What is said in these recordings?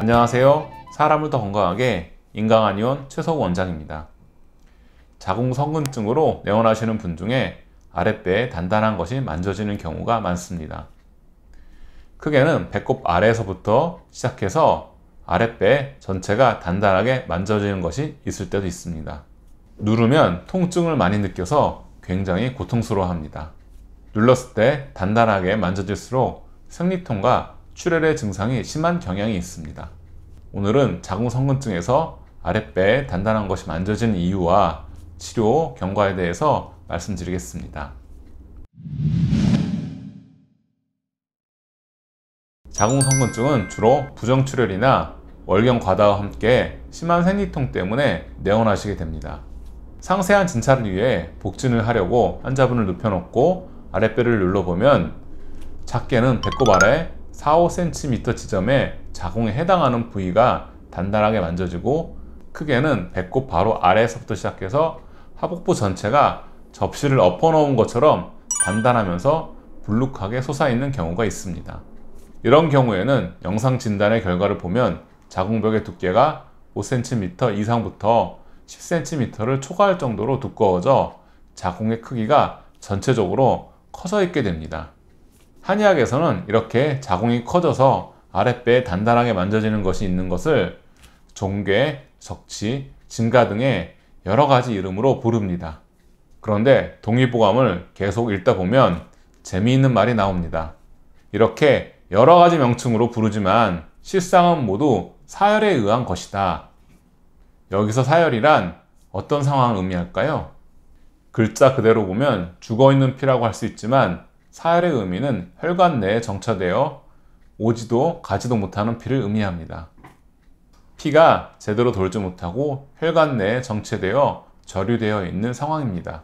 안녕하세요. 사람을 더 건강하게 인강한 의원 최석우 원장입니다. 자궁성근증으로 내원하시는 분 중에 아랫배에 단단한 것이 만져지는 경우가 많습니다. 크게는 배꼽 아래에서부터 시작해서 아랫배 전체가 단단하게 만져지는 것이 있을 때도 있습니다. 누르면 통증을 많이 느껴서 굉장히 고통스러워합니다. 눌렀을 때 단단하게 만져질수록 생리통과 출혈의 증상이 심한 경향이 있습니다. 오늘은 자궁성근증에서 아랫배 에 단단한 것이 만져진 이유와 치료 경과에 대해서 말씀드리겠습니다. 자궁성근증은 주로 부정출혈이나 월경 과다와 함께 심한 생리통 때문에 내원하시게 됩니다. 상세한 진찰을 위해 복진을 하려고 환자분을 눕혀놓고 아랫배를 눌러보면 작게는 배꼽 아래 4, 5cm 지점에 자궁에 해당하는 부위가 단단하게 만져지고 크게는 배꼽 바로 아래에서부터 시작해서 하복부 전체가 접시를 엎어놓은 것처럼 단단하면서 불룩하게 솟아있는 경우가 있습니다. 이런 경우에는 영상 진단의 결과를 보면 자궁벽의 두께가 5cm 이상부터 10cm를 초과할 정도로 두꺼워져 자궁의 크기가 전체적으로 커져 있게 됩니다. 한의학에서는 이렇게 자궁이 커져서 아랫배에 단단하게 만져지는 것이 있는 것을 종괴, 적치, 증가 등의 여러 가지 이름으로 부릅니다. 그런데 동의보감을 계속 읽다 보면 재미있는 말이 나옵니다. 이렇게 여러 가지 명칭으로 부르지만 실상은 모두 사열에 의한 것이다. 여기서 사열이란 어떤 상황을 의미할까요? 글자 그대로 보면 죽어있는 피라고 할 수 있지만 사혈의 의미는 혈관 내에 정차되어 오지도 가지도 못하는 피를 의미합니다. 피가 제대로 돌지 못하고 혈관 내에 정체되어 저류되어 있는 상황입니다.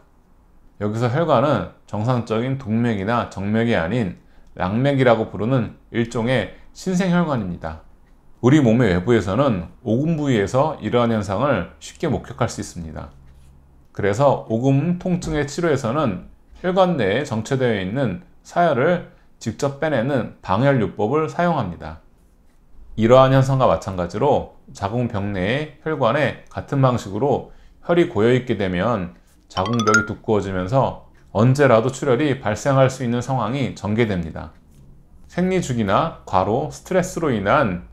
여기서 혈관은 정상적인 동맥이나 정맥이 아닌 랑맥이라고 부르는 일종의 신생혈관입니다. 우리 몸의 외부에서는 오금 부위에서 이러한 현상을 쉽게 목격할 수 있습니다. 그래서 오금 통증의 치료에서는 혈관 내에 정체되어 있는 사혈을 직접 빼내는 방혈요법을 사용합니다. 이러한 현상과 마찬가지로 자궁벽 내의 혈관에 같은 방식으로 혈이 고여있게 되면 자궁벽이 두꺼워지면서 언제라도 출혈이 발생할 수 있는 상황이 전개됩니다. 생리주기나 과로, 스트레스로 인한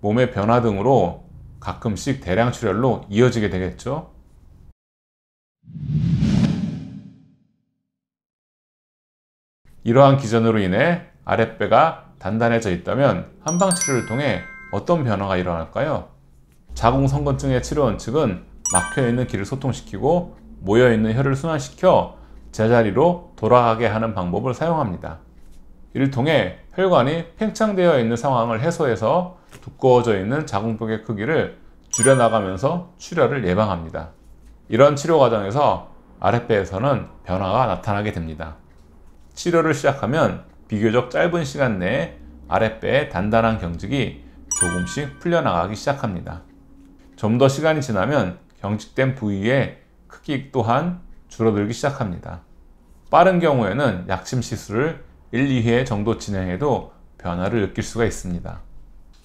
몸의 변화 등으로 가끔씩 대량 출혈로 이어지게 되겠죠. 이러한 기전으로 인해 아랫배가 단단해져 있다면 한방 치료를 통해 어떤 변화가 일어날까요? 자궁성건증의 치료 원칙은 막혀있는 기를 소통시키고 모여있는 혈을 순환시켜 제자리로 돌아가게 하는 방법을 사용합니다. 이를 통해 혈관이 팽창되어 있는 상황을 해소해서 두꺼워져 있는 자궁벽의 크기를 줄여나가면서 출혈을 예방합니다. 이런 치료 과정에서 아랫배에서는 변화가 나타나게 됩니다. 치료를 시작하면 비교적 짧은 시간 내에 아랫배의 단단한 경직이 조금씩 풀려나가기 시작합니다. 좀 더 시간이 지나면 경직된 부위의 크기 또한 줄어들기 시작합니다. 빠른 경우에는 약침 시술을 1, 2회 정도 진행해도 변화를 느낄 수가 있습니다.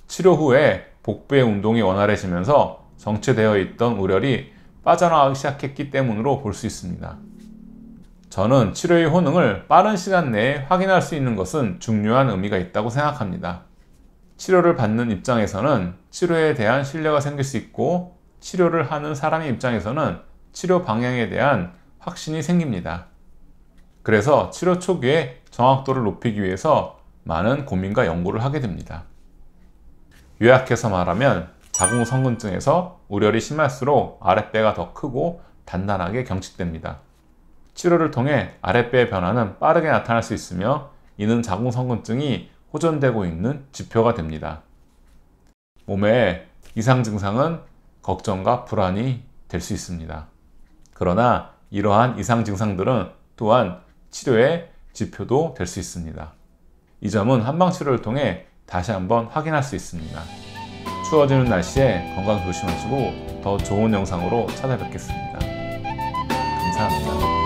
치료 후에 복부의 운동이 원활해지면서 정체되어 있던 우열이 빠져나가기 시작했기 때문으로 볼 수 있습니다. 저는 치료의 효능을 빠른 시간 내에 확인할 수 있는 것은 중요한 의미가 있다고 생각합니다. 치료를 받는 입장에서는 치료에 대한 신뢰가 생길 수 있고 치료를 하는 사람의 입장에서는 치료 방향에 대한 확신이 생깁니다. 그래서 치료 초기에 정확도를 높이기 위해서 많은 고민과 연구를 하게 됩니다. 요약해서 말하면 자궁성근증에서 우려를 심할수록 아랫배가 더 크고 단단하게 경직됩니다. 치료를 통해 아랫배의 변화는 빠르게 나타날 수 있으며 이는 자궁성근증이 호전되고 있는 지표가 됩니다. 몸의 이상 증상은 걱정과 불안이 될 수 있습니다. 그러나 이러한 이상 증상들은 또한 치료의 지표도 될 수 있습니다. 이 점은 한방 치료를 통해 다시 한번 확인할 수 있습니다. 추워지는 날씨에 건강 조심하시고 더 좋은 영상으로 찾아뵙겠습니다. 감사합니다.